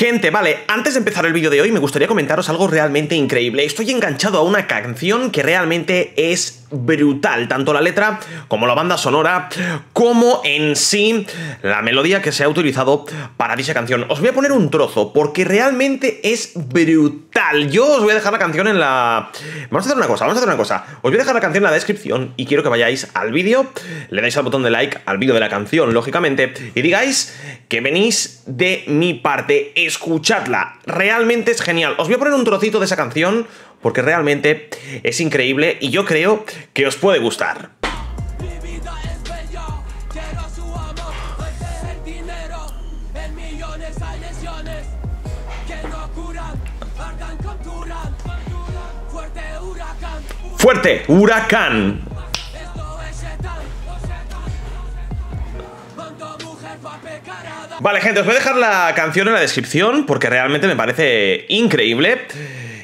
Gente, vale, antes de empezar el vídeo de hoy me gustaría comentaros algo realmente increíble. Estoy enganchado a una canción que realmente es brutal, tanto la letra como la banda sonora, como en sí la melodía que se ha utilizado para dicha canción. Os voy a poner un trozo, porque realmente es brutal. Yo os voy a dejar la canción en la... Vamos a hacer una cosa, vamos a hacer una cosa. Os voy a dejar la canción en la descripción y quiero que vayáis al vídeo, le dais al botón de like al vídeo de la canción, lógicamente, y digáis que venís de mi parte. Escuchadla, realmente es genial. Os voy a poner un trocito de esa canción, porque realmente es increíble y yo creo que os puede gustar. Fuerte, huracán. Vale, gente, os voy a dejar la canción en la descripción porque realmente me parece increíble.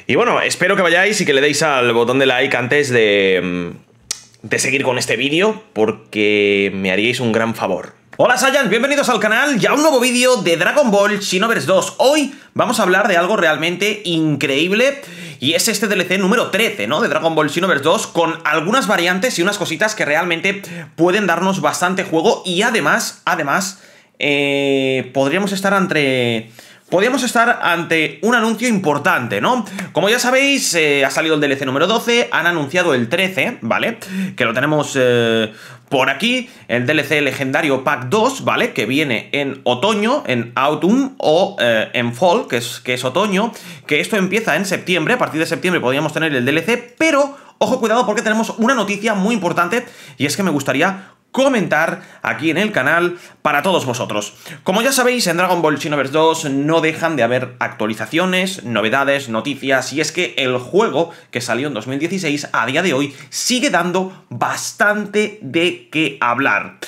Y bueno, espero que vayáis y que le deis al botón de like antes de, mm, de seguir con este vídeo, porque me haríais un gran favor. Hola Saiyans, bienvenidos al canal y a un nuevo vídeo de Dragon Ball Xenoverse 2. Hoy vamos a hablar de algo realmente increíble y es este DLC número 13, ¿no? De Dragon Ball Xenoverse 2 con algunas variantes y unas cositas que realmente pueden darnos bastante juego y además, además, eh, podríamos estar entre podríamos estar ante un anuncio importante, ¿no? Como ya sabéis, eh, ha salido el DLC número 12, han anunciado el 13, ¿vale? Que lo tenemos eh, por aquí, el DLC legendario Pack 2, ¿vale? Que viene en otoño, en autumn o eh, en fall, que es, que es otoño, que esto empieza en septiembre, a partir de septiembre podríamos tener el DLC, pero... Ojo, cuidado porque tenemos una noticia muy importante y es que me gustaría comentar aquí en el canal para todos vosotros. Como ya sabéis, en Dragon Ball Xenoverse 2 no dejan de haber actualizaciones, novedades, noticias, y es que el juego que salió en 2016 a día de hoy sigue dando bastante de qué hablar.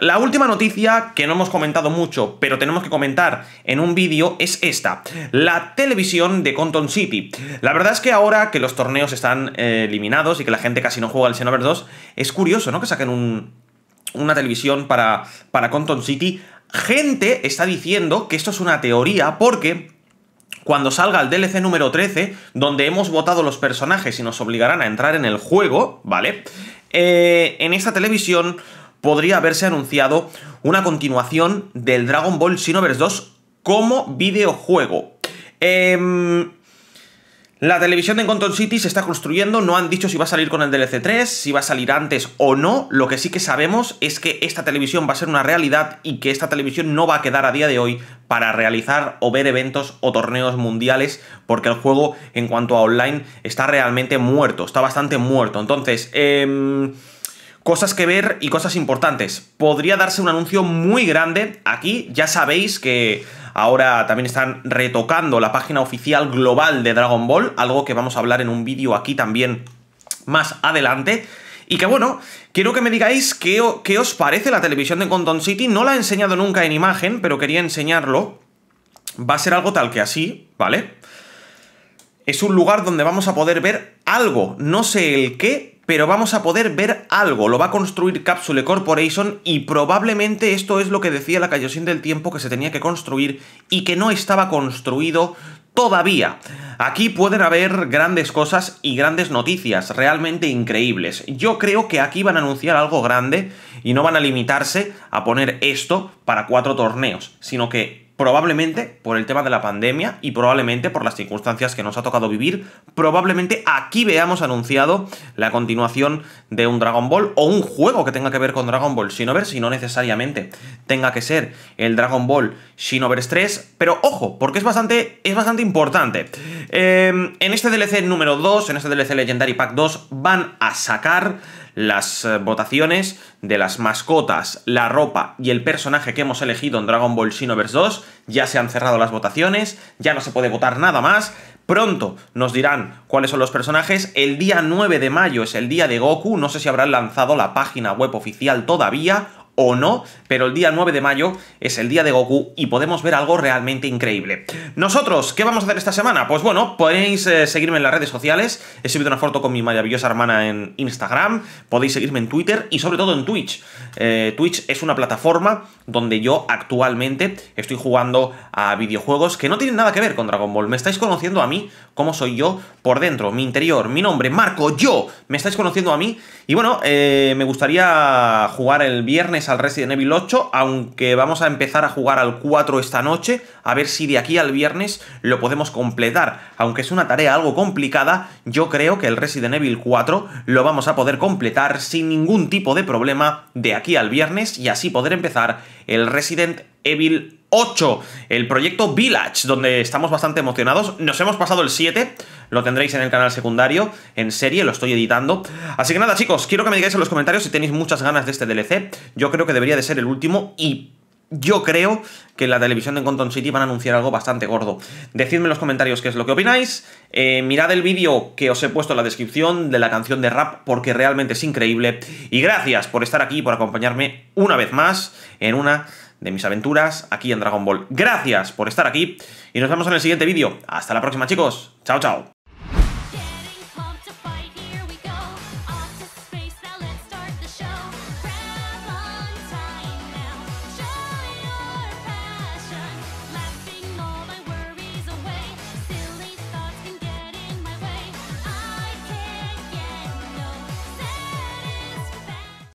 La última noticia, que no hemos comentado mucho, pero tenemos que comentar en un vídeo, es esta. La televisión de Conton City. La verdad es que ahora que los torneos están eh, eliminados y que la gente casi no juega al Xenoverse 2, es curioso, ¿no? Que saquen un, una televisión para, para Compton City, gente está diciendo que esto es una teoría porque cuando salga el DLC número 13, donde hemos votado los personajes y nos obligarán a entrar en el juego, ¿vale? Eh, en esta televisión podría haberse anunciado una continuación del Dragon Ball Xenoverse 2 como videojuego. Eh, la televisión de Control City se está construyendo, no han dicho si va a salir con el DLC 3, si va a salir antes o no, lo que sí que sabemos es que esta televisión va a ser una realidad y que esta televisión no va a quedar a día de hoy para realizar o ver eventos o torneos mundiales, porque el juego en cuanto a online está realmente muerto, está bastante muerto. Entonces, eh... Cosas que ver y cosas importantes. Podría darse un anuncio muy grande aquí. Ya sabéis que ahora también están retocando la página oficial global de Dragon Ball, algo que vamos a hablar en un vídeo aquí también más adelante. Y que bueno, quiero que me digáis qué, os parece la televisión de Conton City. No la he enseñado nunca en imagen, pero quería enseñarlo. Va a ser algo tal que así, ¿vale? Es un lugar donde vamos a poder ver algo, no sé el qué, pero vamos a poder ver algo. Lo va a construir Capsule Corporation y probablemente esto es lo que decía la Callosín del Tiempo que se tenía que construir y que no estaba construido todavía. Aquí pueden haber grandes cosas y grandes noticias, realmente increíbles. Yo creo que aquí van a anunciar algo grande y no van a limitarse a poner esto para cuatro torneos, sino que probablemente por el tema de la pandemia y probablemente por las circunstancias que nos ha tocado vivir, probablemente aquí veamos anunciado la continuación de un Dragon Ball o un juego que tenga que ver con Dragon Ball Xenoverse y no necesariamente tenga que ser el Dragon Ball Xenoverse 3, pero ojo, porque es bastante, es bastante importante. Eh, en este DLC número 2, en este DLC Legendary Pack 2, van a sacar las eh, votaciones de las mascotas, la ropa y el personaje que hemos elegido en Dragon Ball Xenoverse 2. Ya se han cerrado las votaciones, ya no se puede votar nada más. Pronto nos dirán cuáles son los personajes. El día 9 de mayo es el día de Goku. No sé si habrán lanzado la página web oficial todavía o no, pero el día 9 de mayo es el día de Goku y podemos ver algo realmente increíble. Nosotros, ¿qué vamos a hacer esta semana? Pues bueno, podéis eh, seguirme en las redes sociales, he subido una foto con mi maravillosa hermana en Instagram, podéis seguirme en Twitter y sobre todo en Twitch. Eh, Twitch es una plataforma donde yo actualmente estoy jugando a videojuegos que no tienen nada que ver con Dragon Ball, me estáis conociendo a mí, cómo soy yo por dentro, mi interior, mi nombre, Marco, yo, me estáis conociendo a mí y bueno, eh, me gustaría jugar el viernes al Resident Evil 8, aunque vamos a empezar a jugar al 4 esta noche, a ver si de aquí al viernes lo podemos completar. Aunque es una tarea algo complicada, yo creo que el Resident Evil 4 lo vamos a poder completar sin ningún tipo de problema de aquí al viernes y así poder empezar el Resident Evil 8, el proyecto Village, donde estamos bastante emocionados. Nos hemos pasado el 7, lo tendréis en el canal secundario, en serie, lo estoy editando. Así que nada, chicos, quiero que me digáis en los comentarios si tenéis muchas ganas de este DLC. Yo creo que debería de ser el último y yo creo que la televisión de Conton City van a anunciar algo bastante gordo. Decidme en los comentarios qué es lo que opináis. Eh, mirad el vídeo que os he puesto en la descripción de la canción de rap porque realmente es increíble. Y gracias por estar aquí, por acompañarme una vez más en una de mis aventuras aquí en Dragon Ball. Gracias por estar aquí y nos vemos en el siguiente vídeo. Hasta la próxima chicos. Chao, chao.